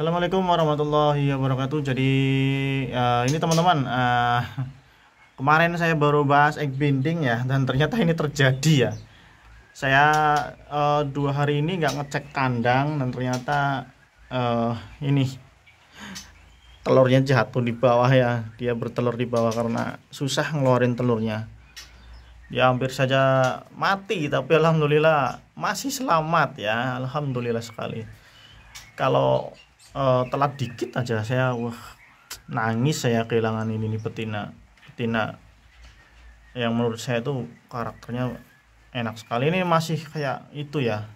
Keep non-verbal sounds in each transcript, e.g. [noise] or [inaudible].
Assalamualaikum warahmatullahi wabarakatuh. Jadi uh, ini teman-teman uh, [laughs] kemarin saya baru bahas egg binding ya dan ternyata ini terjadi ya. Saya uh, dua hari ini nggak ngecek kandang dan ternyata uh, ini [laughs] telurnya jatuh di bawah ya. Dia bertelur di bawah karena susah ngeluarin telurnya. Dia hampir saja mati tapi alhamdulillah masih selamat ya. Alhamdulillah sekali. Kalau uh, telat dikit aja saya wah nangis saya kehilangan ini nih betina betina yang menurut saya itu karakternya enak sekali ini masih kayak itu ya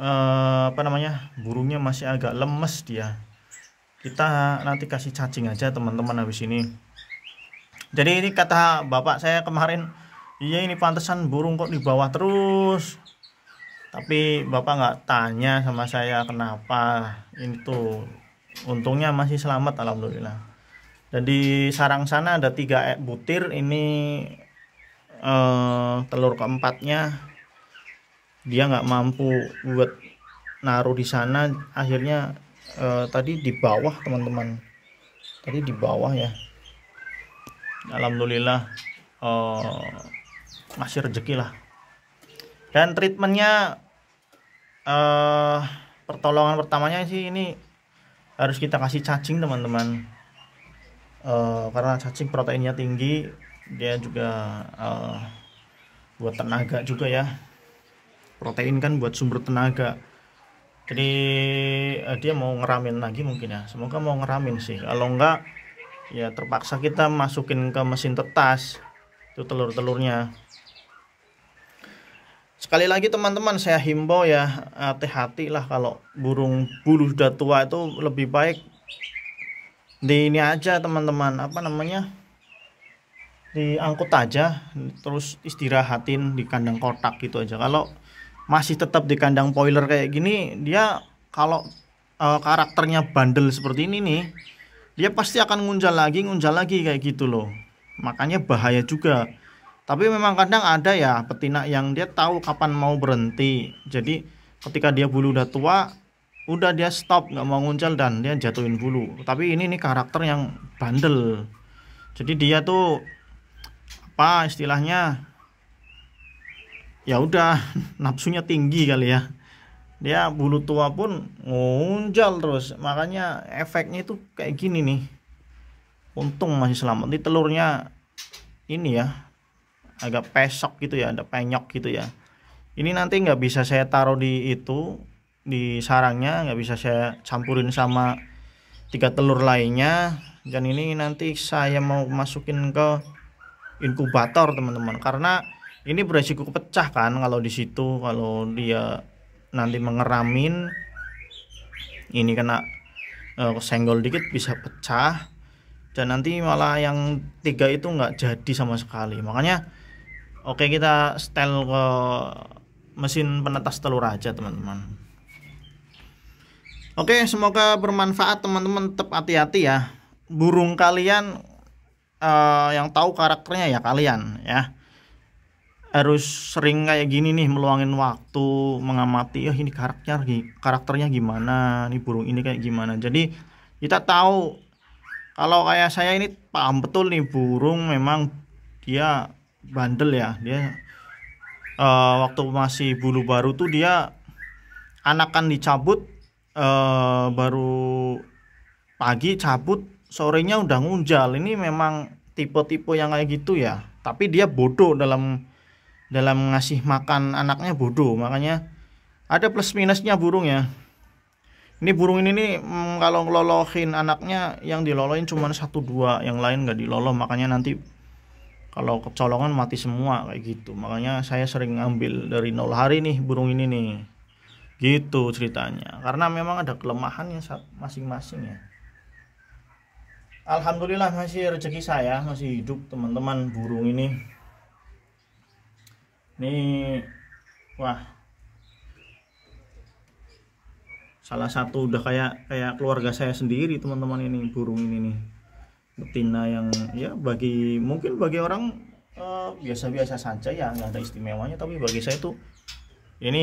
uh, apa namanya burungnya masih agak lemes dia kita nanti kasih cacing aja teman-teman habis ini jadi ini kata bapak saya kemarin iya ini pantesan burung kok di bawah terus tapi bapak nggak tanya sama saya kenapa itu untungnya masih selamat alhamdulillah dan di sarang sana ada tiga e, butir ini eh, telur keempatnya dia nggak mampu buat naruh di sana akhirnya eh, tadi di bawah teman-teman tadi di bawah ya alhamdulillah eh, masih rezeki lah dan treatmentnya uh, pertolongan pertamanya sih ini harus kita kasih cacing teman-teman uh, karena cacing proteinnya tinggi dia juga uh, buat tenaga juga ya protein kan buat sumber tenaga jadi uh, dia mau ngeramin lagi mungkin ya semoga mau ngeramin sih kalau enggak ya terpaksa kita masukin ke mesin tetas itu telur-telurnya sekali lagi teman-teman saya himbau ya eh, hati-hati lah kalau burung bulu sudah tua itu lebih baik di ini aja teman-teman apa namanya diangkut aja terus istirahatin di kandang kotak gitu aja kalau masih tetap di kandang poiler kayak gini dia kalau e, karakternya bandel seperti ini nih dia pasti akan ngunjal lagi ngunjal lagi kayak gitu loh makanya bahaya juga tapi memang kadang ada ya betina yang dia tahu kapan mau berhenti jadi ketika dia bulu udah tua udah dia stop nggak mau nguncel dan dia jatuhin bulu tapi ini nih karakter yang bandel jadi dia tuh apa istilahnya ya udah [laughs] nafsunya tinggi kali ya dia bulu tua pun ngunjal terus makanya efeknya itu kayak gini nih untung masih selamat di telurnya ini ya agak pesok gitu ya, ada penyok gitu ya. Ini nanti nggak bisa saya taruh di itu di sarangnya, nggak bisa saya campurin sama tiga telur lainnya. Dan ini nanti saya mau masukin ke inkubator teman-teman karena ini beresiko pecah kan kalau di situ kalau dia nanti mengeramin ini kena uh, eh, senggol dikit bisa pecah dan nanti malah yang tiga itu nggak jadi sama sekali makanya Oke, kita setel ke mesin penetas telur aja, teman-teman. Oke, semoga bermanfaat, teman-teman. Tetap hati-hati ya. Burung kalian uh, yang tahu karakternya ya kalian ya. Harus sering kayak gini nih meluangin waktu, mengamati, oh ini karakternya karakternya gimana, nih burung ini kayak gimana. Jadi kita tahu kalau kayak saya ini paham betul nih burung memang dia bandel ya dia uh, waktu masih bulu baru tuh dia anakan dicabut uh, baru pagi cabut sorenya udah ngunjal ini memang tipe-tipe yang kayak gitu ya tapi dia bodoh dalam dalam ngasih makan anaknya bodoh makanya ada plus minusnya burung ya ini burung ini nih mm, kalau ngelolohin anaknya yang dilolohin cuma satu dua yang lain nggak diloloh makanya nanti kalau kecolongan mati semua kayak gitu makanya saya sering ngambil dari nol hari nih burung ini nih gitu ceritanya karena memang ada kelemahannya masing-masing ya Alhamdulillah masih rezeki saya masih hidup teman-teman burung ini nih wah salah satu udah kayak kayak keluarga saya sendiri teman-teman ini burung ini nih betina yang ya bagi mungkin bagi orang eh, biasa-biasa uh, saja ya nggak ada istimewanya tapi bagi saya tuh ini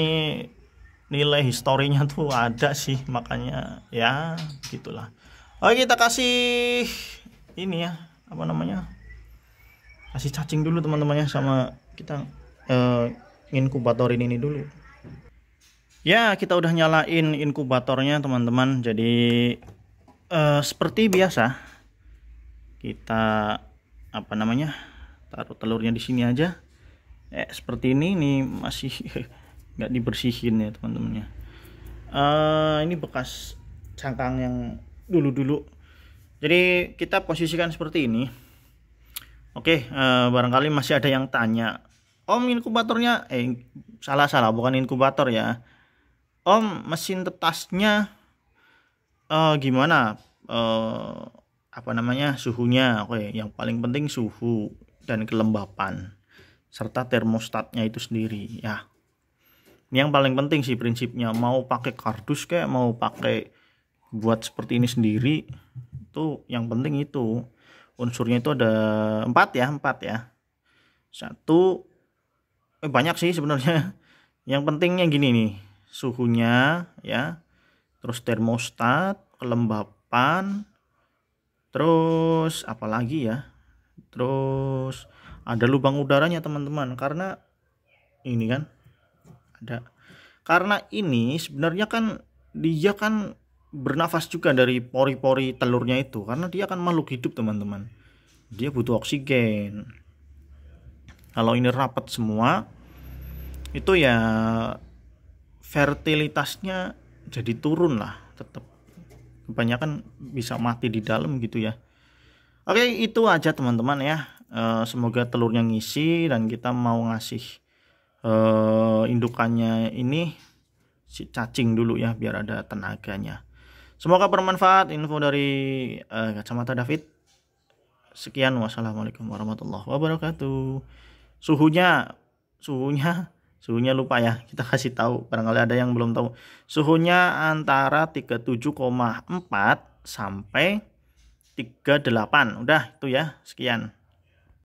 nilai historinya [laughs] tuh ada sih makanya ya gitulah oke kita kasih ini ya apa namanya kasih cacing dulu teman-temannya sama kita uh, eh, inkubatorin ini dulu ya kita udah nyalain inkubatornya teman-teman jadi uh, seperti biasa kita apa namanya taruh telurnya di sini aja eh seperti ini ini masih [laughs] nggak dibersihin ya teman-temannya uh, ini bekas cangkang yang dulu-dulu jadi kita posisikan seperti ini oke uh, barangkali masih ada yang tanya om inkubatornya eh salah-salah bukan inkubator ya om mesin tetasnya uh, eh, gimana uh, apa namanya suhunya oke yang paling penting suhu dan kelembapan serta termostatnya itu sendiri ya ini yang paling penting sih prinsipnya mau pakai kardus kayak mau pakai buat seperti ini sendiri itu yang penting itu unsurnya itu ada empat ya empat ya satu eh, banyak sih sebenarnya [laughs] yang pentingnya gini nih suhunya ya terus termostat kelembapan terus apalagi ya terus ada lubang udaranya teman-teman karena ini kan ada karena ini sebenarnya kan dia kan bernafas juga dari pori-pori telurnya itu karena dia kan makhluk hidup teman-teman dia butuh oksigen kalau ini rapat semua itu ya fertilitasnya jadi turun lah tetap kebanyakan bisa mati di dalam gitu ya oke itu aja teman-teman ya eh, semoga telurnya ngisi dan kita mau ngasih eh, indukannya ini si cacing dulu ya biar ada tenaganya semoga bermanfaat info dari eh, kacamata David sekian wassalamualaikum warahmatullahi wabarakatuh suhunya suhunya suhunya lupa ya [laughs] kita kasih tahu barangkali ada yang belum tahu suhunya antara 37,4 sampai 38 udah itu ya sekian